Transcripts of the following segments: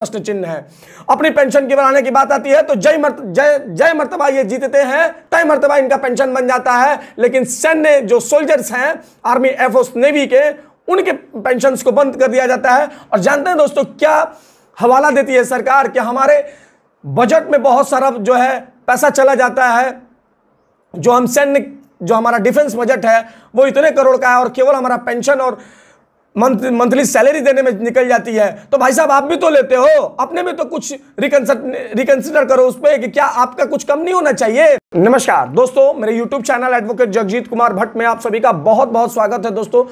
प्रश्न चिन्ह है अपनी पेंशन की बनाने की बात आती है तो जय मर्त जय जय मर्तबा ये जीतते हैं तय मर्तबा इनका पेंशन बन जाता है लेकिन सैन्य जो सोल्जर्स हैं आर्मी एयरफोर्स नेवी के उनके पेंशन को बंद कर दिया जाता है और जानते हैं दोस्तों क्या हवाला देती है सरकार कि हमारे बजट में बहुत सारा जो है पैसा चला जाता है जो हम सैन्य जो हमारा डिफेंस बजट है वो इतने करोड़ का है और केवल हमारा पेंशन और मंथली सैलरी देने में निकल जाती है तो भाई साहब आप भी तो लेते हो अपने में तो कुछ रिकंसिडर करो उस पर क्या आपका कुछ कम नहीं होना चाहिए नमस्कार दोस्तों मेरे YouTube channel advocate Jagjit Kumar Bhatt में आप सभी का बहुत बहुत स्वागत है दोस्तों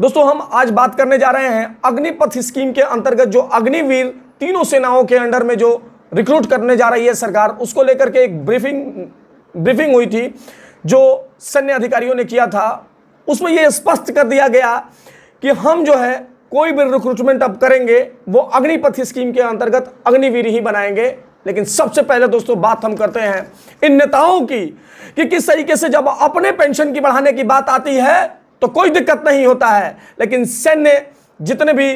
दोस्तों हम आज बात करने जा रहे हैं अग्निपथ स्कीम के अंतर्गत जो अग्निवीर तीनों सेनाओं के अंडर में जो रिक्रूट करने जा रही है सरकार उसको लेकर के एक ब्रीफिंग ब्रीफिंग हुई थी जो सैन्य अधिकारियों ने किया था उसमें यह स्पष्ट कर दिया गया कि हम जो है कोई भी रिक्रूटमेंट अब करेंगे वो अग्निपथ स्कीम के अंतर्गत अग्निवीर ही बनाएंगे लेकिन सबसे पहले दोस्तों बात हम करते हैं इन नेताओं की कि किस तरीके से जब अपने पेंशन की बढ़ाने की बात आती है तो कोई दिक्कत नहीं होता है लेकिन सैन्य जितने भी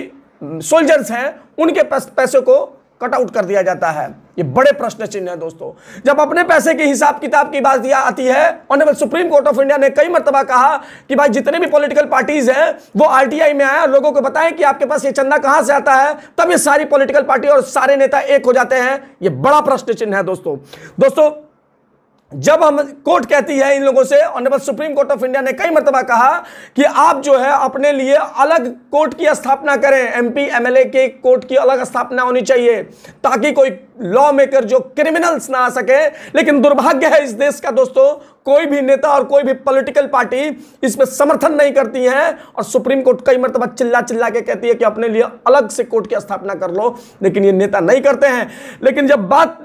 सोल्जर्स हैं उनके पैसे को कटआउट कर दिया जाता है ये बड़े प्रश्न चिन्ह है दोस्तों जब अपने पैसे के हिसाब किताब की बात आती है honourable supreme court of India ने कई मरतबा कहा कि भाई जितने भी पॉलिटिकल पार्टीज हैं वो आरटीआई में आए और लोगों को बताएं कि आपके पास ये चंदा कहां से आता है तब ये सारी पॉलिटिकल पार्टी और सारे नेता एक हो जाते हैं ये बड़ा प्रश्न चिन्ह है दोस्तों दोस्तों जब हम कोर्ट कहती है इन लोगों से honourable supreme court of India ने कई मरतबा कहा कि आप जो है अपने लिए अलग कोर्ट की स्थापना करें एमपी एमएलए के कोर्ट की अलग स्थापना होनी चाहिए ताकि कोई लॉ मेकर जो क्रिमिनल्स ना आ सके लेकिन दुर्भाग्य है इस देश का दोस्तों कोई भी नेता और कोई भी पॉलिटिकल पार्टी इसमें समर्थन नहीं करती है और सुप्रीम कोर्ट कई मरतबा चिल्ला चिल्ला के कहती है कि अपने लिए अलग से कोर्ट की स्थापना कर लो लेकिन ये नेता नहीं करते हैं लेकिन जब बात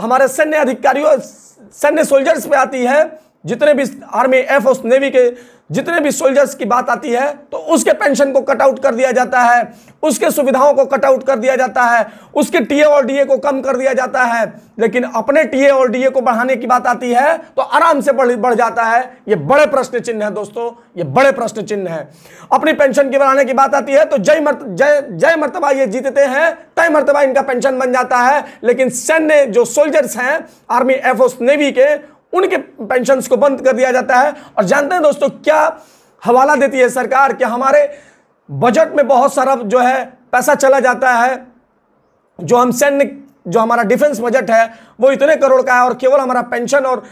हमारे सैन्य अधिकारियों सैन्य सोल्जर्स पे आती है जितने भी आर्मी एयरफोर्स नेवी के जितने भी सोल्जर्स की बात आती है तो उसके पेंशन को कटआउट कर दिया जाता है उसके सुविधाओं को कटआउट कर दिया जाता है उसके टीए और डीए को कम कर दिया जाता है लेकिन अपने टीए और डीए को बढ़ाने की बात आती है तो आराम से बढ़ बढ़ जाता है ये बड़े प्रश्न चिन्ह है दोस्तों ये बड़े प्रश्न चिन्ह है अपनी पेंशन की बढ़ाने की बात आती है तो जय मर्त जय जय मरतबा ये जीतते हैं तय मरतबा इनका पेंशन बन जाता है लेकिन सैन्य जो सोल्जर्स हैं आर्मी एयरफोर्स नेवी के उनके पेंशन को बंद कर दिया जाता है और जानते हैं दोस्तों क्या हवाला देती है सरकार कि हमारे बजट में बहुत सारा जो है पैसा चला जाता है जो हम सैन्य जो हमारा डिफेंस बजट है वो इतने करोड़ का है और केवल हमारा पेंशन और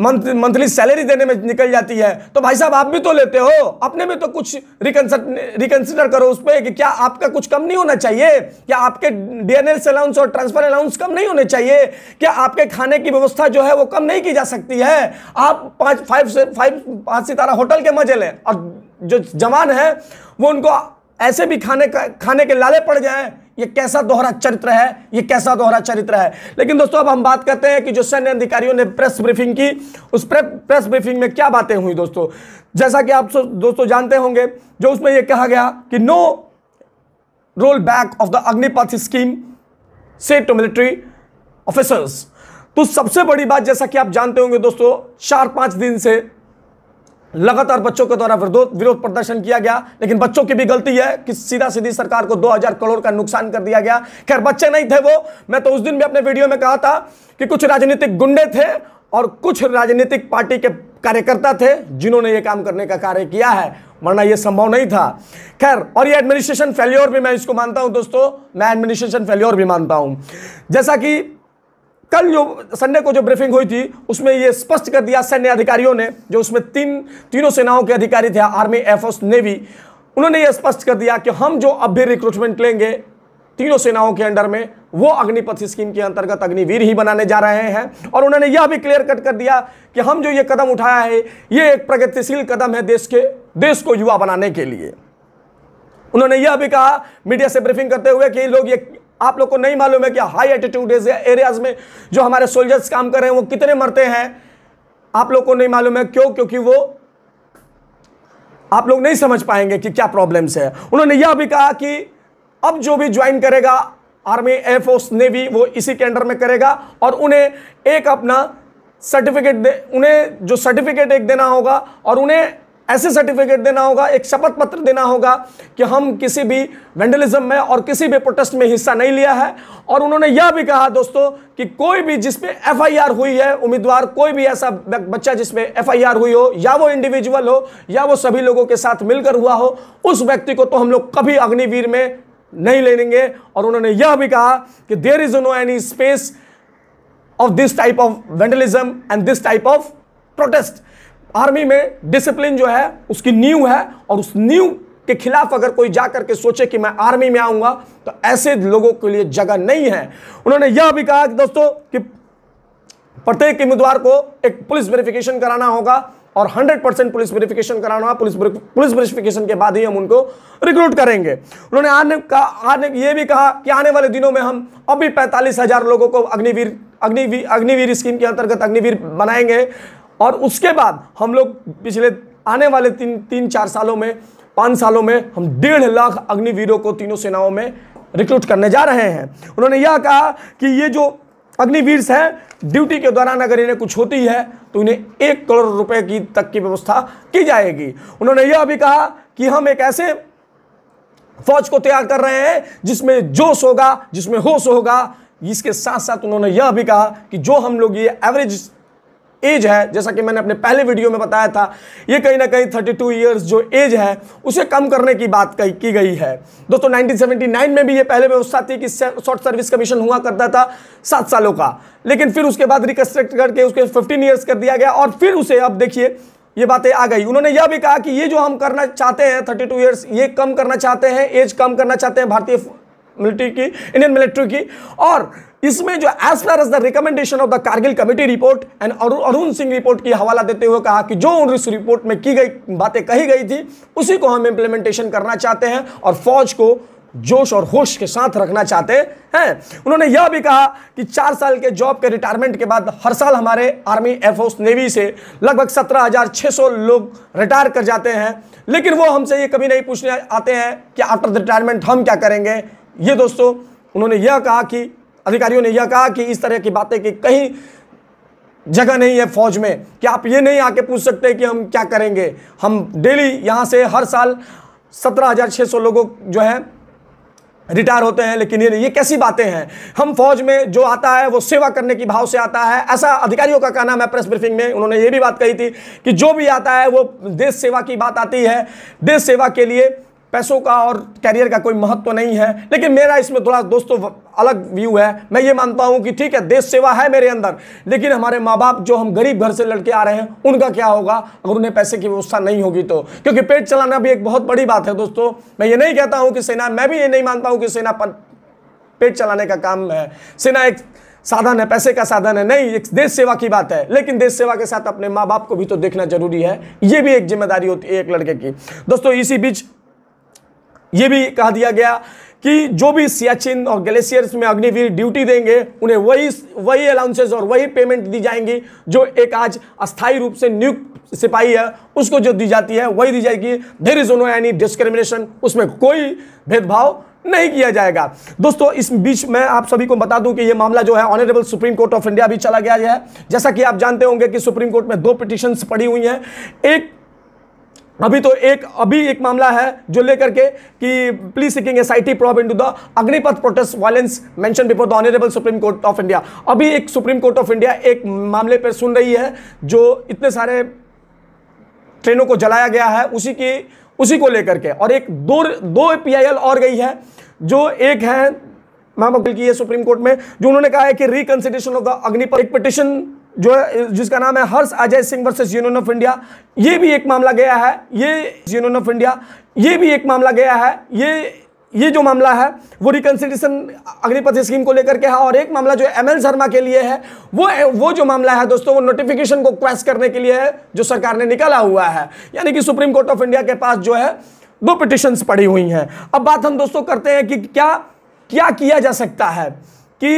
मंथली सैलरी देने में निकल जाती है तो भाई साहब आप भी तो लेते हो अपने में तो कुछ रिकन्सिडर करो उस पर कि क्या आपका कुछ कम नहीं होना चाहिए क्या आपके डीएनएल अलाउंस और ट्रांसफर अलाउंस कम नहीं होने चाहिए क्या आपके खाने की व्यवस्था जो है वो कम नहीं की जा सकती है आप पाँच फाइव से फाइव पाँच सितारा होटल के मजे लें और जो जवान है वो उनको ऐसे भी खाने का खाने के लाले पड़ जाएँ ये कैसा दोहरा चरित्र है ये कैसा दोहरा चरित्र है लेकिन दोस्तों अब हम बात करते हैं कि जो सैन्य अधिकारियों ने प्रेस ब्रीफिंग की उस प्रेस ब्रीफिंग में क्या बातें हुई दोस्तों जैसा कि आप दोस्तों जानते होंगे जो उसमें यह कहा गया कि no roll back of the Agnipath scheme से टू मिलिट्री ऑफिसर्स तो सबसे बड़ी बात जैसा कि आप जानते होंगे दोस्तों चार पांच दिन से लगातार बच्चों के द्वारा विरोध प्रदर्शन किया गया लेकिन बच्चों की भी गलती है कि सीधा सीधी सरकार को 2000 करोड़ का नुकसान कर दिया गया खैर बच्चे नहीं थे वो मैं तो उस दिन भी अपने वीडियो में कहा था कि कुछ राजनीतिक गुंडे थे और कुछ राजनीतिक पार्टी के कार्यकर्ता थे जिन्होंने ये काम करने का कार्य किया है वरना यह संभव नहीं था खैर और ये एडमिनिस्ट्रेशन फेल्योर भी मैं इसको मानता हूं दोस्तों मैं एडमिनिस्ट्रेशन फेल्योर भी मानता हूं जैसा कि कल जो संडे को जो ब्रीफिंग हुई थी उसमें ये स्पष्ट कर दिया सैन्य अधिकारियों ने जो उसमें तीन तीनों सेनाओं के अधिकारी थे आर्मी एयरफोर्स नेवी उन्होंने ये स्पष्ट कर दिया कि हम जो अब भी रिक्रूटमेंट लेंगे तीनों सेनाओं के अंडर में वो अग्निपथ स्कीम के अंतर्गत अग्निवीर ही बनाने जा रहे हैं और उन्होंने यह भी क्लियर कट कर दिया कि हम जो ये कदम उठाया है ये एक प्रगतिशील कदम है देश के देश को युवा बनाने के लिए उन्होंने यह भी कहा मीडिया से ब्रीफिंग करते हुए कि लोग ये आप लोग को नहीं मालूम है कि हाई एटीट्यूड एरियाज में जो हमारे सोल्जर्स काम कर रहे हैं वो कितने मरते हैं आप लोग को नहीं मालूम है क्यों क्योंकि वो आप लोग नहीं समझ पाएंगे कि क्या प्रॉब्लम्स है उन्होंने यह भी कहा कि अब जो भी ज्वाइन करेगा आर्मी एयरफोर्स नेवी वो इसी के अंडर में करेगा और उन्हें एक अपना सर्टिफिकेट दे उन्हें जो सर्टिफिकेट एक देना होगा और उन्हें ऐसे सर्टिफिकेट देना होगा एक शपथ पत्र देना होगा कि हम किसी भी वेंडलिज्म में और किसी भी प्रोटेस्ट में हिस्सा नहीं लिया है और उन्होंने यह भी कहा दोस्तों कि कोई भी जिसपे एफआईआर हुई है उम्मीदवार कोई भी ऐसा बच्चा आई एफआईआर हुई हो या वो इंडिविजुअल हो या वो सभी लोगों के साथ मिलकर हुआ हो उस व्यक्ति को तो हम लोग कभी अग्निवीर में नहीं ले लेंगे और उन्होंने यह भी कहा कि there is no any space of this type of vandalism and this type of protest army में डिसिप्लिन जो है उसकी न्यू है और उस न्यू के खिलाफ अगर कोई जाकर के सोचे कि मैं आर्मी में आऊंगा तो ऐसे लोगों के लिए जगह नहीं है उन्होंने यह भी कहा कि दोस्तों कि प्रत्येक उम्मीदवार को एक पुलिस वेरिफिकेशन कराना होगा और 100 परसेंट पुलिस वेरिफिकेशन कराना होगा पुलिस पुलिस वेरिफिकेशन के बाद ही हम उनको रिक्रूट करेंगे उन्होंने आने का आने ये भी कहा कि आने वाले दिनों में हम अभी पैंतालीस लोगों को अग्निवीर अग्निवीर अग्निवीर स्कीम के अंतर्गत अग्निवीर बनाएंगे और उसके बाद हम लोग पिछले आने वाले तीन तीन चार सालों में पाँच सालों में हम डेढ़ लाख अग्निवीरों को तीनों सेनाओं में रिक्रूट करने जा रहे हैं उन्होंने यह कहा कि ये जो अग्निवीर हैं ड्यूटी के दौरान अगर इन्हें कुछ होती है तो इन्हें एक करोड़ रुपए की तक की व्यवस्था की जाएगी उन्होंने यह भी कहा कि हम एक ऐसे फौज को तैयार कर रहे हैं जिसमें जोश होगा जिसमें होश होगा इसके साथ साथ उन्होंने यह भी कहा कि जो हम लोग ये एवरेज एज है जैसा कि मैंने अपने पहले वीडियो में बताया था ये कहीं ना कहीं 32 इयर्स जो एज है उसे कम करने की बात कही की गई है दोस्तों 1979 में भी ये पहले व्यवस्था थी कि शॉर्ट सर्विस कमीशन हुआ करता था सात सालों का लेकिन फिर उसके बाद रिकस्ट्रक्ट करके उसके फिफ्टीन ईयर्स कर दिया गया और फिर उसे अब देखिए ये बातें आ गई उन्होंने यह भी कहा कि ये जो हम करना चाहते हैं थर्टी टू ये कम करना चाहते हैं एज कम करना चाहते हैं भारतीय मिलिट्री की इंडियन मिलिट्री की और इसमें जो as far as the recommendation of the Kargil committee report and Arun Singh report की हवाला देते हुए कहा कि जो उस रिपोर्ट में की गई बातें कही गई थी उसी को हम इंप्लीमेंटेशन करना चाहते हैं और फौज को जोश और होश के साथ रखना चाहते हैं उन्होंने यह भी कहा कि चार साल के जॉब के रिटायरमेंट के बाद हर साल हमारे आर्मी एयरफोर्स नेवी से लगभग सत्रह हजार छः सौ लोग रिटायर कर जाते हैं लेकिन वो हमसे ये कभी नहीं पूछने आते हैं कि आफ्टर द रिटायरमेंट हम क्या करेंगे ये दोस्तों उन्होंने यह कहा कि अधिकारियों ने यह कहा कि इस तरह की बातें की कहीं जगह नहीं है फौज में कि आप ये नहीं आके पूछ सकते कि हम क्या करेंगे हम डेली यहाँ से हर साल सत्रह हज़ार छः सौ लोगों जो है रिटायर होते हैं लेकिन ये ये कैसी बातें हैं हम फौज में जो आता है वो सेवा करने की भाव से आता है ऐसा अधिकारियों का कहना मैं प्रेस ब्रीफिंग में उन्होंने ये भी बात कही थी कि जो भी आता है वो देश सेवा की बात आती है देश सेवा के लिए पैसों का और कैरियर का कोई महत्व तो नहीं है लेकिन मेरा इसमें थोड़ा दोस्तों अलग व्यू है मैं ये मानता हूँ कि ठीक है देश सेवा है मेरे अंदर लेकिन हमारे माँ बाप जो हम गरीब घर से लड़के आ रहे हैं उनका क्या होगा अगर उन्हें पैसे की व्यवस्था नहीं होगी तो क्योंकि पेट चलाना भी एक बहुत बड़ी बात है दोस्तों मैं ये नहीं कहता हूँ कि सेना मैं भी ये नहीं मानता हूँ कि सेना पेट चलाने का काम है सेना एक साधन है पैसे का साधन है नहीं एक देश सेवा की बात है लेकिन देश सेवा के साथ अपने माँ बाप को भी तो देखना जरूरी है ये भी एक जिम्मेदारी होती है एक लड़के की दोस्तों इसी बीच ये भी कहा दिया गया कि जो भी सियाचिन और ग्लेशियर्स में अग्निवीर ड्यूटी देंगे उन्हें वही वही अलाउंसेस और वही पेमेंट दी जाएंगी जो एक आज अस्थायी रूप से नियुक्त सिपाही है उसको जो दी जाती है वही दी जाएगी there is no any discrimination उसमें कोई भेदभाव नहीं किया जाएगा दोस्तों इस बीच में आप सभी को बता दूं कि यह मामला जो है honourable supreme court of India भी चला गया है जैसा कि आप जानते होंगे कि सुप्रीम कोर्ट में दो पिटिशन पड़ी हुई हैं एक अभी तो एक अभी एक मामला है जो लेकर के कि please seeking S I T probe into the Agnipath protest violence mention before the honourable supreme court of India अभी एक सुप्रीम कोर्ट ऑफ इंडिया एक मामले पर सुन रही है जो इतने सारे ट्रेनों को जलाया गया है उसी की उसी को लेकर के और एक दो दो पी और गई है जो एक है महम की है सुप्रीम कोर्ट में जो उन्होंने कहा है कि रिकंसिडरेशन ऑफ द अग्निपथ एक पिटिशन जो जिसका नाम है Harsh Ajay Singh versus union of India ये भी एक मामला गया है ये यूनियन ऑफ इंडिया ये भी एक मामला गया है ये ये जो मामला है वो रिकन्सिडेशन अग्निपथ स्कीम को लेकर के है और एक मामला जो एम एल शर्मा के लिए है वो वो जो मामला है दोस्तों वो नोटिफिकेशन को क्रैश करने के लिए है जो सरकार ने निकाला हुआ है यानी कि सुप्रीम कोर्ट ऑफ इंडिया के पास जो है दो पिटिशंस पड़ी हुई हैं अब बात हम दोस्तों करते हैं कि क्या क्या किया जा सकता है कि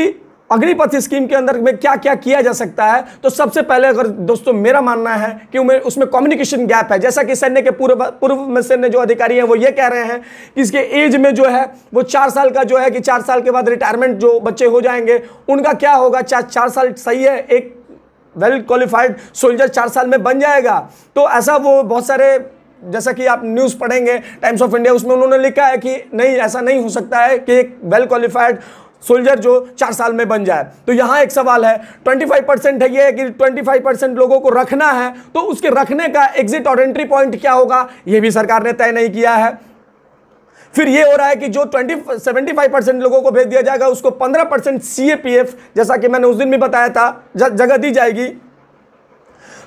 अग्निपथ स्कीम के अंदर में क्या क्या किया जा सकता है तो सबसे पहले अगर दोस्तों मेरा मानना है कि उसमें कम्युनिकेशन गैप है जैसा कि सैन्य के पूर्व पूर्व में सैन्य जो अधिकारी हैं वो ये कह रहे हैं कि इसके एज में जो है वो चार साल का जो है कि चार साल के बाद रिटायरमेंट जो बच्चे हो जाएंगे उनका क्या होगा चार चार साल सही है एक वेल क्वालिफाइड सोल्जर चार साल में बन जाएगा तो ऐसा वो बहुत सारे जैसा कि आप न्यूज़ पढ़ेंगे टाइम्स ऑफ इंडिया उसमें उन्होंने लिखा है कि नहीं ऐसा नहीं हो सकता है कि एक वेल क्वालिफाइड सोल्जर जो चार साल में बन जाए तो यहां एक सवाल है 25 परसेंट है ये कि 25 परसेंट लोगों को रखना है तो उसके रखने का एग्जिट और एंट्री पॉइंट क्या होगा ये भी सरकार ने तय नहीं किया है फिर ये हो रहा है कि जो 20 75 परसेंट लोगों को भेज दिया जाएगा उसको 15 परसेंट सी जैसा कि मैंने उस दिन भी बताया था जगह दी जाएगी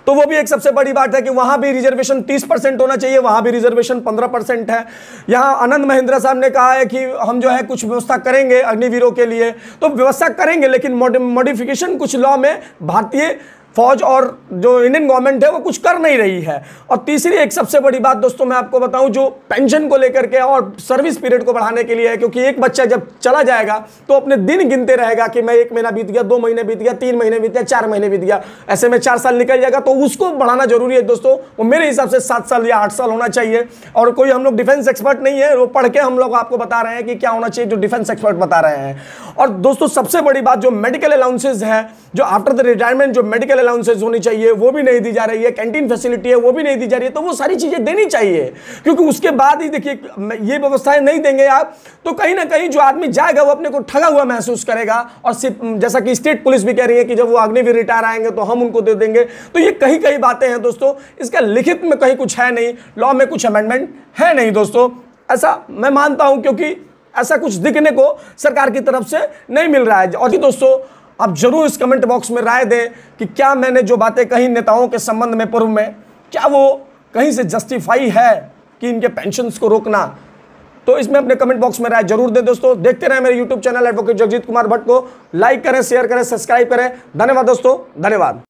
तो वो भी एक सबसे बड़ी बात है कि वहां भी रिजर्वेशन तीस परसेंट होना चाहिए वहां भी रिजर्वेशन पंद्रह परसेंट है यहां आनंद महिंद्रा साहब ने कहा है कि हम जो है कुछ व्यवस्था करेंगे अग्निवीरों के लिए तो व्यवस्था करेंगे लेकिन मॉडिफिकेशन कुछ लॉ में भारतीय फौज और जो इंडियन गवर्नमेंट है वो कुछ कर नहीं रही है और तीसरी एक सबसे बड़ी बात दोस्तों मैं आपको बताऊं जो पेंशन को लेकर के और सर्विस पीरियड को बढ़ाने के लिए है क्योंकि एक बच्चा जब चला जाएगा तो अपने दिन गिनते रहेगा कि मैं एक महीना बीत गया दो महीने बीत गया तीन महीने बीत गया चार महीने बीत गया ऐसे में चार साल निकल जाएगा तो उसको बढ़ाना जरूरी है दोस्तों वो मेरे हिसाब से सात साल या आठ साल होना चाहिए और कोई हम लोग डिफेंस एक्सपर्ट नहीं है वो पढ़ के हम लोग आपको बता रहे हैं कि क्या होना चाहिए जो डिफेंस एक्सपर्ट बता रहे हैं और दोस्तों सबसे बड़ी बात जो मेडिकल अलाउंसेज है जो आफ्टर द रिटायरमेंट जो मेडिकल अलाउंसेज होनी चाहिए वो भी नहीं दी जा रही है कैंटीन फैसिलिटी है वो भी नहीं दी जा रही है तो वो सारी चीज़ें देनी चाहिए क्योंकि उसके बाद ही देखिए ये व्यवस्थाएं नहीं देंगे आप तो कहीं ना कहीं जो आदमी जाएगा वो अपने को ठगा हुआ महसूस करेगा और सिर्फ जैसा कि स्टेट पुलिस भी कह रही है कि जब वो भी रिटायर आएंगे तो हम उनको दे देंगे तो ये कहीं कहीं बातें हैं दोस्तों इसका लिखित में कहीं कुछ है नहीं लॉ में कुछ अमेंडमेंट है नहीं दोस्तों ऐसा मैं मानता हूं क्योंकि ऐसा कुछ दिखने को सरकार की तरफ से नहीं मिल रहा है और दोस्तों आप जरूर इस कमेंट बॉक्स में राय दें कि क्या मैंने जो बातें कही नेताओं के संबंध में पूर्व में क्या वो कहीं से जस्टिफाई है कि इनके पेंशन को रोकना तो इसमें अपने कमेंट बॉक्स में राय जरूर दें दोस्तों देखते रहे मेरे YouTube channel advocate Jagjit Kumar Bhatt को लाइक करें शेयर करें सब्सक्राइब करें धन्यवाद दोस्तों धन्यवाद